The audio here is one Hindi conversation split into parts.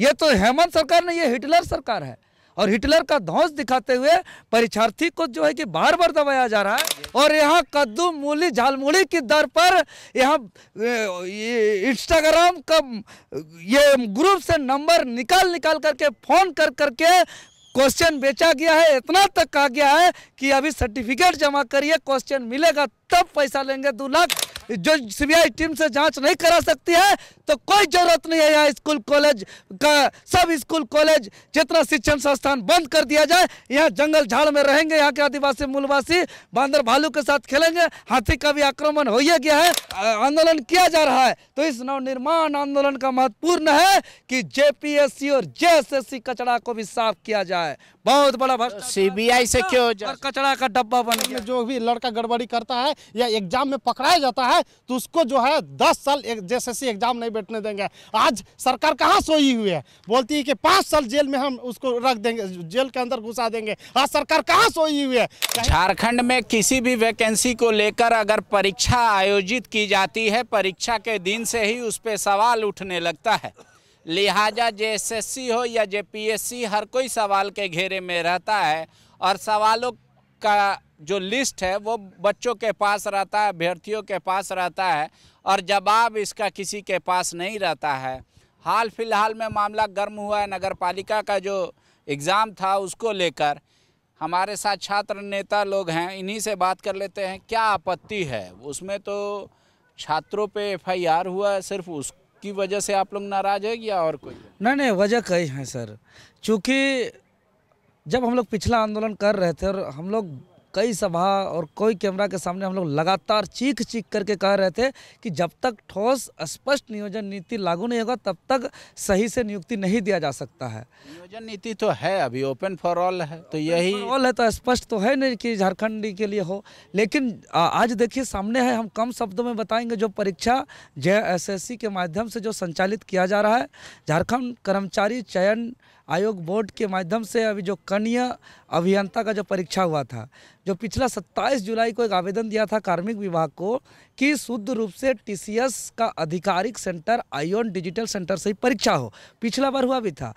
ये तो हेमंत सरकार नहीं ये हिटलर सरकार है और हिटलर का धौस दिखाते हुए परीक्षार्थी को जो है कि बार बार दबाया जा रहा है और यहाँ कद्दू मूली झालमूली की दर पर यहाँ इंस्टाग्राम का ये ग्रुप से नंबर निकाल निकाल करके फ़ोन कर करके क्वेश्चन बेचा गया है इतना तक कहा गया है कि अभी सर्टिफिकेट जमा करिए क्वेश्चन मिलेगा तब पैसा लेंगे दो लाख जो सीबीआई टीम से जांच नहीं करा सकती है तो कोई जरूरत नहीं है यहाँ स्कूल कॉलेज का सब स्कूल कॉलेज जितना शिक्षण संस्थान बंद कर दिया जाए यहाँ जंगल झाड़ में रहेंगे यहाँ के आदिवासी मूलवासी बांदर भालू के साथ खेलेंगे हाथी का भी आक्रमण हो ही गया है आंदोलन किया जा रहा है तो इस नवनिर्माण आंदोलन का महत्वपूर्ण है कि जे और जे कचरा को भी साफ किया जाए बहुत बड़ा सीबीआई तो से क्यों कचरा का डब्बा बन गया जो भी लड़का गड़बड़ी करता है या एग्जाम में पकड़ाया जाता है है तो उसको जो है दस साल जैसे सी एग्ज़ाम नहीं बैठने देंगे आज सरकार कहाँ सोई हुई है बोलती है कि पाँच साल जेल में हम उसको रख देंगे जेल के अंदर घुसा देंगे आज सरकार कहाँ सोई हुई है झारखंड में किसी भी वैकेंसी को लेकर अगर परीक्षा आयोजित की जाती है परीक्षा के दिन से ही उस पर सवाल उठने लगता है लिहाजा जे हो या जे हर कोई सवाल के घेरे में रहता है और सवालों का जो लिस्ट है वो बच्चों के पास रहता है अभ्यर्थियों के पास रहता है और जवाब इसका किसी के पास नहीं रहता है हाल फिलहाल में मामला गर्म हुआ है नगर पालिका का जो एग्ज़ाम था उसको लेकर हमारे साथ छात्र नेता लोग हैं इन्हीं से बात कर लेते हैं क्या आपत्ति है उसमें तो छात्रों पे एफआईआर हुआ है सिर्फ उसकी वजह से आप लोग नाराज़ है या और कोई नहीं नहीं वजह कई हैं सर चूँकि जब हम लोग पिछला आंदोलन कर रहे थे और हम लोग कई सभा और कोई कैमरा के सामने हम लोग लगातार चीख चीख करके कह रहे थे कि जब तक ठोस स्पष्ट नियोजन नीति लागू नहीं होगा तब तक सही से नियुक्ति नहीं दिया जा सकता है नियोजन नीति तो है अभी ओपन फॉर ऑल है तो यही ऑल है तो स्पष्ट तो है नहीं कि झारखंड के लिए हो लेकिन आज देखिए सामने है हम कम शब्दों में बताएंगे जो परीक्षा जे एस के माध्यम से जो संचालित किया जा रहा है झारखंड कर्मचारी चयन आयोग बोर्ड के माध्यम से अभी जो कन्या अभियंता का जो परीक्षा हुआ था जो पिछला 27 जुलाई को एक आवेदन दिया था कार्मिक विभाग को कि शुद्ध रूप से टीसीएस का आधिकारिक सेंटर आयोन डिजिटल सेंटर से ही परीक्षा हो पिछला बार हुआ भी था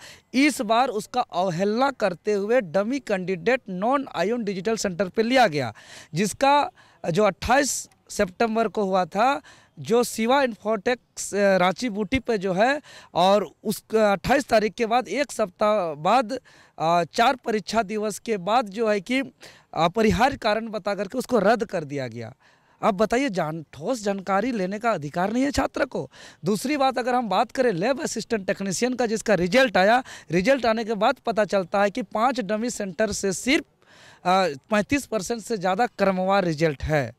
इस बार उसका अवहेलना करते हुए dummy candidate non iON digital centre पर लिया गया जिसका जो अट्ठाईस सेप्टेम्बर को हुआ था जो सिवा इन्फोटेक्स रांची बूटी पे जो है और उस अट्ठाईस तारीख के बाद एक सप्ताह बाद चार परीक्षा दिवस के बाद जो है कि अपरिहार्य कारण बता करके उसको रद्द कर दिया गया अब बताइए जान ठोस जानकारी लेने का अधिकार नहीं है छात्र को दूसरी बात अगर हम बात करें लेब असिस्टेंट टेक्नीशियन का जिसका रिजल्ट आया रिजल्ट आने के बाद पता चलता है कि पाँच डमी सेंटर से सिर्फ पैंतीस परसेंट से ज़्यादा क्रमवार रिजल्ट है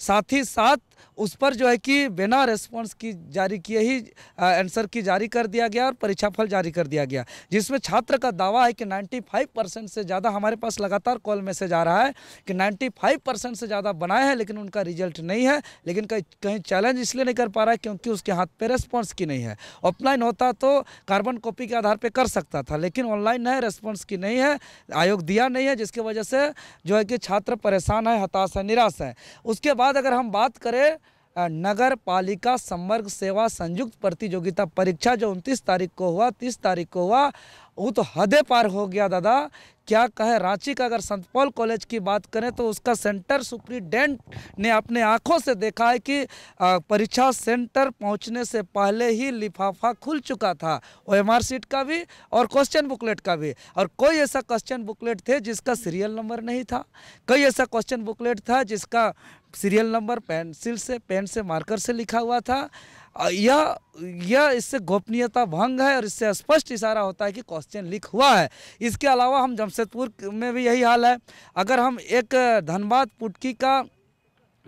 साथ ही साथ उस पर जो है कि बिना रेस्पॉन्स की जारी किए ही आंसर की जारी कर दिया गया और परीक्षाफल जारी कर दिया गया जिसमें छात्र का दावा है कि 95 परसेंट से ज़्यादा हमारे पास लगातार कॉल मैसेज आ रहा है कि 95 परसेंट से ज़्यादा बनाए हैं लेकिन उनका रिजल्ट नहीं है लेकिन कहीं चैलेंज इसलिए नहीं कर पा रहा है क्योंकि उसके हाथ पर रेस्पॉन्स की नहीं है ऑफलाइन होता तो कार्बन कॉपी के आधार पर कर सकता था लेकिन ऑनलाइन है रेस्पॉन्स की नहीं है आयोग दिया नहीं है जिसकी वजह से जो है कि छात्र परेशान है हताश है निराश है उसके बाद अगर हम बात करें नगर पालिका संवर्ग सेवा संयुक्त प्रतियोगिता परीक्षा जो उनतीस तारीख को हुआ तीस तारीख को हुआ वो तो हदे पार हो गया दादा क्या कहे रांची का अगर संत पॉल कॉलेज की बात करें तो उसका सेंटर सुप्रीडेंट ने अपने आँखों से देखा है कि परीक्षा सेंटर पहुंचने से पहले ही लिफाफा खुल चुका था ओ सीट का भी और क्वेश्चन बुकलेट का भी और कोई ऐसा क्वेश्चन बुकलेट थे जिसका सीरियल नंबर नहीं था कई ऐसा क्वेश्चन बुकलेट था जिसका सीरियल नंबर पेंसिल से पेन से मार्कर से लिखा हुआ था या यह इससे गोपनीयता भंग है और इससे स्पष्ट इशारा होता है कि क्वेश्चन लीक हुआ है इसके अलावा हम जमशेदपुर में भी यही हाल है अगर हम एक धनबाद पुटकी का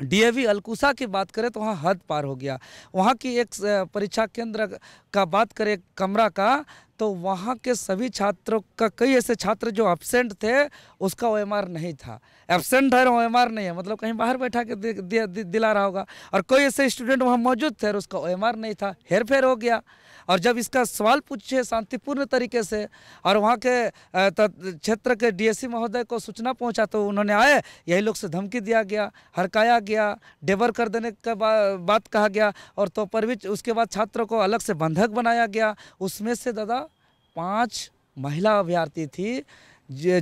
डीएवी अलकुसा की बात करें तो वहाँ हद पार हो गया वहाँ की एक परीक्षा केंद्र का बात करें कमरा का तो वहाँ के सभी छात्रों का कई ऐसे छात्र जो एबसेंट थे उसका ओ नहीं था एबसेंट है ओ नहीं है मतलब कहीं बाहर बैठा के दिला रहा होगा और कई ऐसे स्टूडेंट वहाँ मौजूद थे और उसका ओ नहीं था हेर फेर हो गया और जब इसका सवाल पूछे शांतिपूर्ण तरीके से और वहाँ के क्षेत्र के डी e महोदय को सूचना पहुँचा तो उन्होंने आए यही लोग से धमकी दिया गया हरकाया गया डेबर कर देने का बात कहा गया और तो पर भी उसके बाद छात्रों को अलग से बंधक बनाया गया उसमें से दादा पाँच महिला अभ्यर्थी थी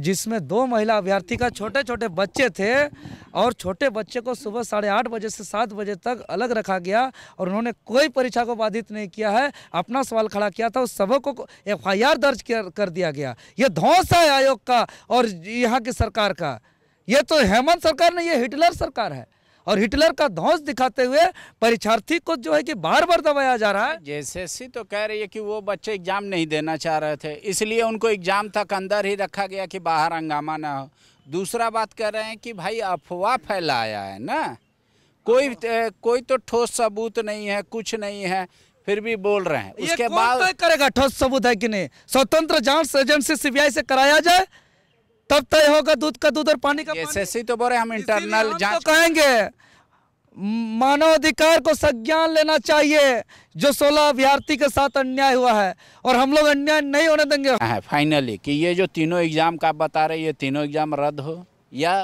जिसमें दो महिला अभ्यर्थी का छोटे छोटे बच्चे थे और छोटे बच्चे को सुबह साढ़े आठ बजे से सात बजे तक अलग रखा गया और उन्होंने कोई परीक्षा को बाधित नहीं किया है अपना सवाल खड़ा किया था उस सबों को एफ दर्ज कर दिया गया ये धौस है आयोग का और यहाँ की सरकार का ये तो हेमंत सरकार नहीं ये हिटलर सरकार है और हिटलर का ध्वंस दिखाते हुए परीक्षार्थी को जो है कि बार बार दबाया जा रहा है जेएसएससी तो कह रही है कि वो बच्चे एग्जाम नहीं देना चाह रहे थे इसलिए उनको एग्जाम तक अंदर ही रखा गया कि बाहर हंगामा ना हो दूसरा बात कह रहे हैं कि भाई अफवाह फैलाया है न कोई हाँ। कोई तो ठोस सबूत नहीं है कुछ नहीं है फिर भी बोल रहे हैं उसके बाद करेगा ठोस सबूत है कि नहीं स्वतंत्र जांच एजेंसी सीबीआई से कराया जाए तब तय होगा दूध का दूध और पानी का एसएससी तो बोले हम इंटरनल तो जांच तो कहेंगे मानवाधिकार को संज्ञान लेना चाहिए जो सोलह अभ्यार्थी के साथ अन्याय हुआ है और हम लोग अन्याय नहीं होने देंगे फाइनली हाँ, हाँ, कि ये जो तीनों एग्जाम का आप बता रहे ये तीनों एग्जाम रद्द हो या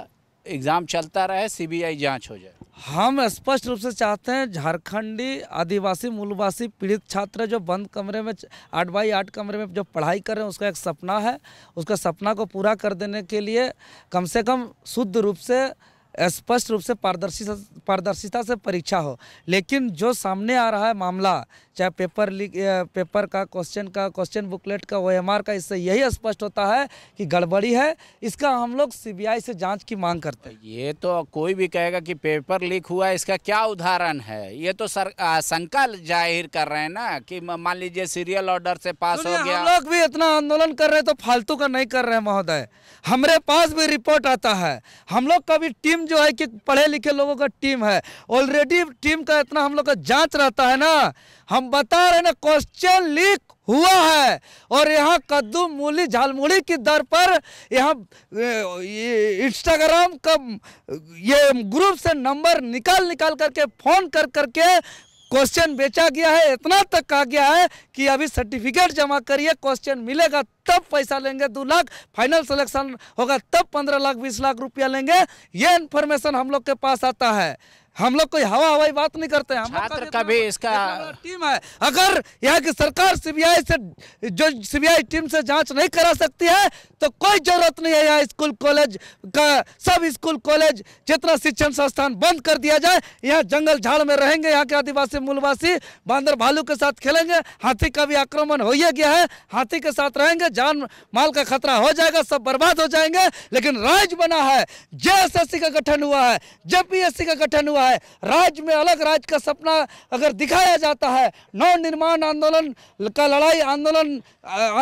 एग्जाम चलता रहे सीबीआई जांच हो जाए हम स्पष्ट रूप से चाहते हैं झारखंडी आदिवासी मूलवासी पीड़ित छात्र जो बंद कमरे में आठ बाई आठ कमरे में जो पढ़ाई कर रहे हैं उसका एक सपना है उसका सपना को पूरा कर देने के लिए कम से कम शुद्ध रूप से स्पष्ट रूप से पारदर्शिता पारदर्शिता से परीक्षा हो लेकिन जो सामने आ रहा है मामला चाहे पेपर लीक पेपर का क्वेश्चन का क्वेश्चन बुकलेट का ओ का इससे यही स्पष्ट होता है कि गड़बड़ी है इसका हम लोग सीबीआई से जांच की मांग करते हैं ये तो कोई भी कहेगा कि पेपर लीक हुआ इसका क्या उदाहरण है ये तो सर शंका जाहिर कर रहे हैं ना कि मान लीजिए सीरियल ऑर्डर से पास हो गया हम लोग भी इतना आंदोलन कर रहे हैं तो फालतू का नहीं कर रहे हैं महोदय हमारे पास भी रिपोर्ट आता है हम लोग का भी टीम जो है कि पढ़े लिखे लोगों का टीम है ऑलरेडी टीम का इतना हम लोग का जाँच रहता है ना हम बता रहे ना क्वेश्चन लीक हुआ है और यहाँ कद्दू मूली झालमुड़ी की दर पर यहाँ इंस्टाग्राम का ये ग्रुप से नंबर निकाल निकाल करके फ़ोन कर करके क्वेश्चन बेचा गया है इतना तक कहा गया है कि अभी सर्टिफिकेट जमा करिए क्वेश्चन मिलेगा तब पैसा लेंगे दो लाख फाइनल सिलेक्शन होगा तब पंद्रह लाख बीस लाख रुपया लेंगे ये इन्फॉर्मेशन हम लोग के पास आता है हम लोग कोई हवा हवाई बात नहीं करते हैं छात्र का भी इसका टीम है अगर यहाँ की सरकार सीबीआई से जो सीबीआई टीम से जांच नहीं करा सकती है तो कोई जरूरत नहीं है यहाँ स्कूल कॉलेज का सब स्कूल कॉलेज जितना शिक्षण संस्थान बंद कर दिया जाए यहाँ जंगल झाड़ में रहेंगे यहाँ के आदिवासी मूलवासी बांदर भालू के साथ खेलेंगे हाथी का भी आक्रमण हो ही गया है हाथी के साथ रहेंगे जान माल का खतरा हो जाएगा सब बर्बाद हो जाएंगे लेकिन राज बना है जे का गठन हुआ है जे का गठन हुआ रहा है राज्य में अलग राज्य का सपना अगर दिखाया जाता है नवनिर्माण आंदोलन का लड़ाई आंदोलन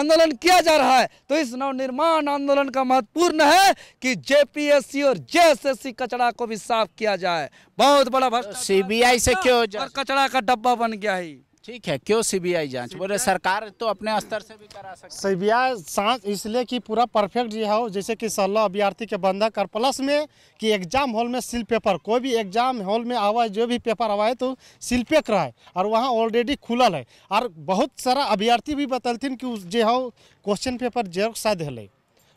आंदोलन किया जा रहा है तो इस नवनिर्माण आंदोलन का महत्वपूर्ण है कि जेपीएससी और जेएसएससी कचरा को भी साफ किया जाए बहुत बड़ा सीबीआई से क्यों कचरा का डब्बा बन गया है ठीक है क्यों सीबीआई जांच बोले सरकार तो अपने स्तर से भी करा सकती सीबीआई जांच इसलिए कि पूरा परफेक्ट ये हो जैसे कि सोलह अभ्यर्थी के बंधक और प्लस में कि एग्जाम हॉल में सील पेपर कोई भी एग्जाम हॉल में आवा जो भी पेपर आवा है तो सील पे रहा है और वहाँ ऑलरेडी खुलल है और बहुत सारा अभ्यर्थी भी बतलथिन कि जो हो क्वेश्चन पेपर जेरोक्स शायद हल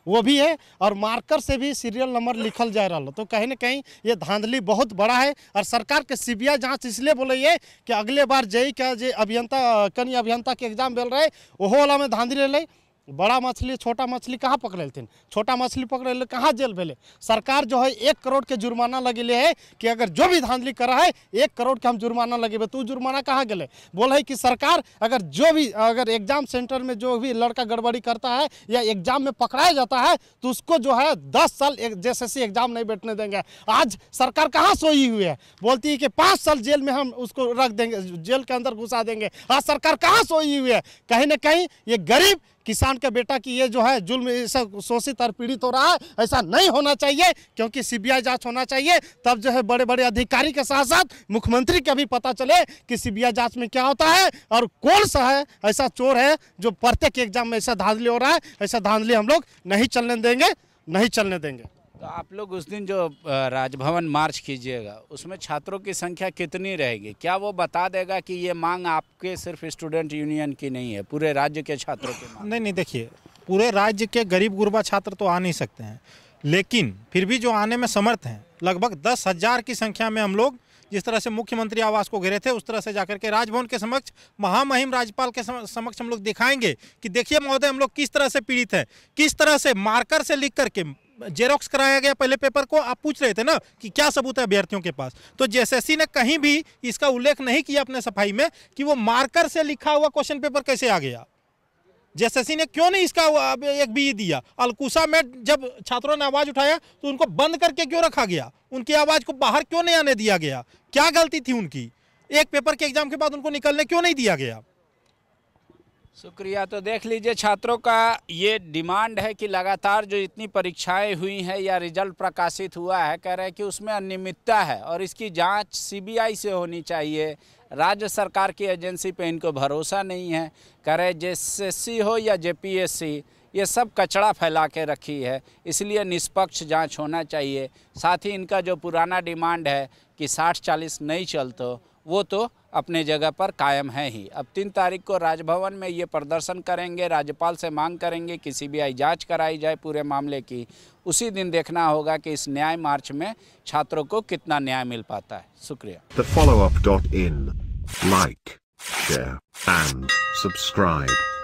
वो भी है और मार्कर से भी सीरियल नंबर लिखल जा रहा तो कहीं ना कहीं ये धांधली बहुत बड़ा है और सरकार के सीबीआई जांच इसलिए बोलिए है कि अगले बार जई का जो अभियंता कनी अभियंता के एग्जाम मिल रहे ओहो वाला में धांधली रही बड़ा मछली छोटा मछली कहाँ पकड़े लेथिन छोटा मछली पकड़े कहाँ जेल भेले सरकार जो है एक करोड़ के जुर्माना लगेले है कि अगर जो भी धांधली करा है एक करोड़ के हम जुर्माना लगेबे तो जुर्माना कहाँ गले बोल है कि सरकार अगर जो भी अगर एग्जाम सेंटर में जो भी लड़का गड़बड़ी करता है या एग्जाम में पकड़ाया जाता है तो उसको जो है दस साल जैसे एग्जाम नहीं बैठने देंगे आज सरकार कहाँ सोई हुई है बोलती है कि पाँच साल जेल में हम उसको रख देंगे जेल के अंदर घुसा देंगे आज सरकार कहाँ सोई हुई है कहीं ना कहीं ये गरीब किसान का बेटा की ये जो है जुल्म ऐसा शोषित और पीड़ित हो रहा है ऐसा नहीं होना चाहिए क्योंकि सीबीआई जांच होना चाहिए तब जो है बड़े बड़े अधिकारी के साथ साथ मुख्यमंत्री का भी पता चले कि सीबीआई जांच में क्या होता है और कौन सा है ऐसा चोर है जो प्रत्येक एग्जाम में ऐसा धांधली हो रहा है ऐसा धांधली हम लोग नहीं चलने देंगे नहीं चलने देंगे तो आप लोग उस दिन जो राजभवन मार्च कीजिएगा उसमें छात्रों की संख्या कितनी रहेगी क्या वो बता देगा कि ये मांग आपके सिर्फ स्टूडेंट यूनियन की नहीं है पूरे राज्य के छात्रों की मांग नहीं नहीं देखिए पूरे राज्य के गरीब गुरबा छात्र तो आ नहीं सकते हैं लेकिन फिर भी जो आने में समर्थ हैं लगभग दस हज़ार की संख्या में हम लोग जिस तरह से मुख्यमंत्री आवास को घेरे थे उस तरह से जाकर के राजभवन के समक्ष महामहिम राज्यपाल के समक्ष हम लोग दिखाएंगे कि देखिए महोदय हम लोग किस तरह से पीड़ित हैं किस तरह से मार्कर से लिख करके जेरोक्स कराया गया पहले पेपर को आप पूछ रहे थे ना कि क्या सबूत है अभ्यर्थियों के पास तो जेएसएससी ने कहीं भी इसका उल्लेख नहीं किया अपने सफाई में कि वो मार्कर से लिखा हुआ क्वेश्चन पेपर कैसे आ गया जेएसएससी ने क्यों नहीं इसका एक भी दिया अलकुसा में जब छात्रों ने आवाज़ उठाया तो उनको बंद करके क्यों रखा गया उनकी आवाज़ को बाहर क्यों नहीं आने दिया गया क्या गलती थी उनकी एक पेपर के एग्जाम के बाद उनको निकलने क्यों नहीं दिया गया शुक्रिया तो देख लीजिए छात्रों का ये डिमांड है कि लगातार जो इतनी परीक्षाएं हुई हैं या रिजल्ट प्रकाशित हुआ है कह रहे हैं कि उसमें अनियमितता है और इसकी जांच सीबीआई से होनी चाहिए राज्य सरकार की एजेंसी पे इनको भरोसा नहीं है कह रहे जेएससी हो या जेपीएससी ये सब कचड़ा फैला के रखी है इसलिए निष्पक्ष जाँच होना चाहिए साथ ही इनका जो पुराना डिमांड है कि साठ चालीस नहीं चलते वो तो अपने जगह पर कायम है ही अब तीन तारीख को राजभवन में ये प्रदर्शन करेंगे राज्यपाल से मांग करेंगे कि सीबीआई जांच कराई जाए पूरे मामले की उसी दिन देखना होगा कि इस न्याय मार्च में छात्रों को कितना न्याय मिल पाता है शुक्रिया the follow up dot in like share and subscribe